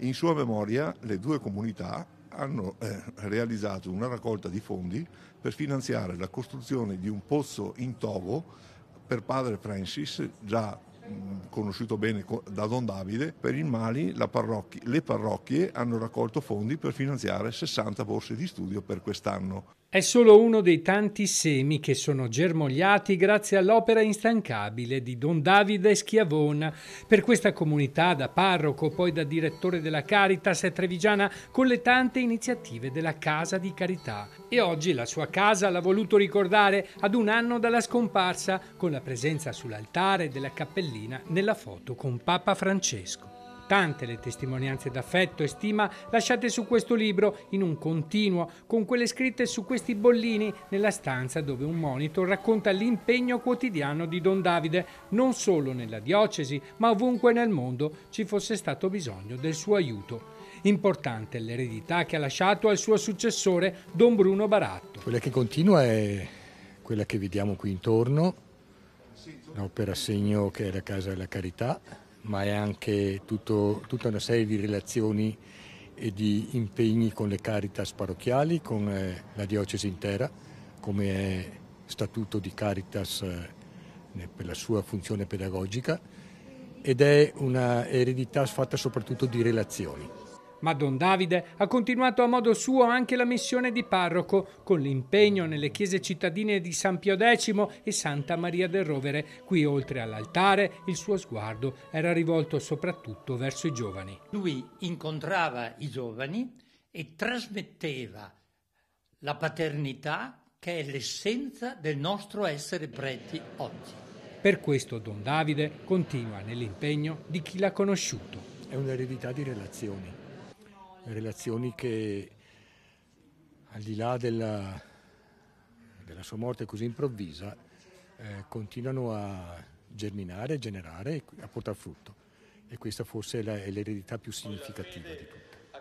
In sua memoria le due comunità hanno eh, realizzato una raccolta di fondi per finanziare la costruzione di un pozzo in togo per padre Francis già conosciuto bene da Don Davide, per il Mali parrocchi, le parrocchie hanno raccolto fondi per finanziare 60 borse di studio per quest'anno. È solo uno dei tanti semi che sono germogliati grazie all'opera instancabile di Don Davide Schiavona. Per questa comunità, da parroco, poi da direttore della Caritas e Trevigiana, con le tante iniziative della Casa di Carità. E oggi la sua casa l'ha voluto ricordare ad un anno dalla scomparsa, con la presenza sull'altare della cappellina Marcellina nella foto con Papa Francesco. Tante le testimonianze d'affetto e stima lasciate su questo libro in un continuo, con quelle scritte su questi bollini nella stanza dove un monitor racconta l'impegno quotidiano di Don Davide, non solo nella diocesi, ma ovunque nel mondo ci fosse stato bisogno del suo aiuto. Importante l'eredità che ha lasciato al suo successore Don Bruno Baratto. Quella che continua è quella che vediamo qui intorno, l'opera segno che è la Casa della Carità, ma è anche tutto, tutta una serie di relazioni e di impegni con le caritas parrocchiali, con eh, la diocesi intera, come è statuto di caritas eh, per la sua funzione pedagogica ed è un'eredità fatta soprattutto di relazioni. Ma Don Davide ha continuato a modo suo anche la missione di parroco, con l'impegno nelle chiese cittadine di San Pio X e Santa Maria del Rovere. Qui, oltre all'altare, il suo sguardo era rivolto soprattutto verso i giovani. Lui incontrava i giovani e trasmetteva la paternità che è l'essenza del nostro essere preti oggi. Per questo Don Davide continua nell'impegno di chi l'ha conosciuto. È un'eredità di relazioni relazioni che al di là della, della sua morte così improvvisa eh, continuano a germinare, a generare e a portare frutto e questa forse è, l'eredità più significativa di tutte.